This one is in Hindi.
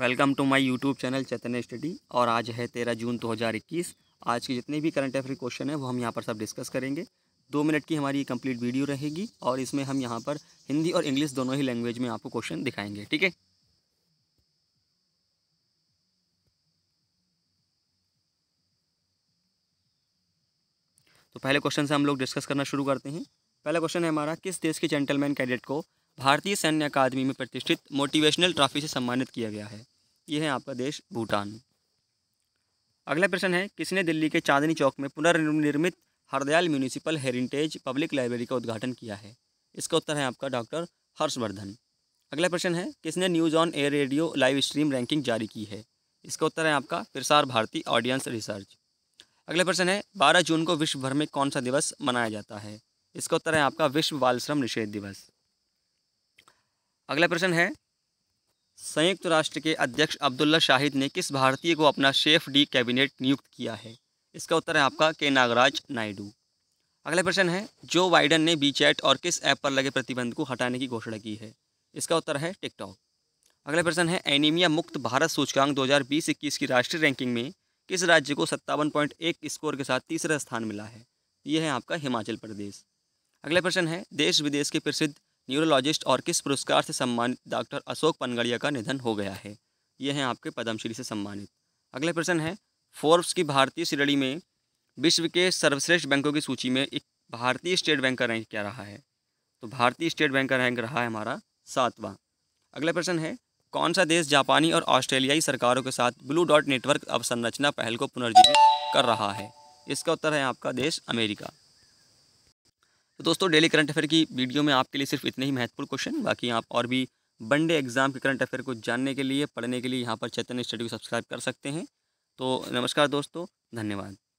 welcome to my YouTube channel Chaitanya study और आज है तेरह जून 2021 आज के जितने भी करंट अफेयर क्वेश्चन है वो हम यहाँ पर सब डिस्कस करेंगे दो मिनट की हमारी कंप्लीट वीडियो रहेगी और इसमें हम यहाँ पर हिंदी और इंग्लिश दोनों ही लैंग्वेज में आपको क्वेश्चन दिखाएंगे ठीक है तो पहले क्वेश्चन से हम लोग डिस्कस करना शुरू करते हैं पहला क्वेश्चन है हमारा किस देश के जेंटलमैन कैडेट को भारतीय सैन्य अकादमी में प्रतिष्ठित मोटिवेशनल ट्रॉफी से सम्मानित किया गया है यह है आपका देश भूटान अगला प्रश्न है किसने दिल्ली के चांदनी चौक में पुनर्निर्मित Hardayal municipal heritage public library का उद्घाटन किया है इसका उत्तर है आपका डॉक्टर हर्षवर्धन अगला प्रश्न है किसने news on air radio live stream ranking जारी की है इसका उत्तर है आपका प्रसार भारती ऑडियंस रिसर्च अगला प्रश्न है बारह जून को विश्व भर में कौन सा दिवस मनाया जाता है इसका उत्तर है आपका विश्व बाल श्रम निषेध दिवस अगला प्रश्न है संयुक्त राष्ट्र के अध्यक्ष अब्दुल्ला शाहिद ने किस भारतीय को अपना शेफ डी कैबिनेट नियुक्त किया है इसका उत्तर है आपका के नागराज नायडू अगला प्रश्न है जो बाइडन ने बी चैट और किस ऐप पर लगे प्रतिबंध को हटाने की घोषणा की है इसका उत्तर है टिकटॉक अगला प्रश्न है एनीमिया मुक्त भारत सूचकांक दो हज़ार की राष्ट्रीय रैंकिंग में किस राज्य को सत्तावन पॉइंट एक स्कोर के साथ तीसरा स्थान मिला है यह है आपका हिमाचल प्रदेश अगला प्रश्न है देश विदेश के प्रसिद्ध न्यूरोलॉजिस्ट और किस पुरस्कार से सम्मानित डॉक्टर अशोक पनगड़िया का निधन हो गया है ये हैं आपके पद्मश्री से सम्मानित अगला प्रश्न है फोर्ब्स की भारतीय श्रेणी में विश्व के सर्वश्रेष्ठ बैंकों की सूची में एक भारतीय स्टेट बैंक का रैंक क्या रहा है तो भारतीय स्टेट बैंक का रैंक रहा है हमारा सातवां अगला प्रश्न है कौन सा देश जापानी और ऑस्ट्रेलियाई सरकारों के साथ ब्लू डॉट नेटवर्क अवसंरचना पहल को पुनर्जीवित कर रहा है इसका उत्तर है आपका देश अमेरिका तो दोस्तों डेली करंट अफेयर की वीडियो में आपके लिए सिर्फ इतने ही महत्वपूर्ण क्वेश्चन बाकी आप और भी वनडे एग्जाम के करंट अफेयर को जानने के लिए पढ़ने के लिए यहाँ पर चैतन्य स्टडी को सब्सक्राइब कर सकते हैं तो नमस्कार दोस्तों धन्यवाद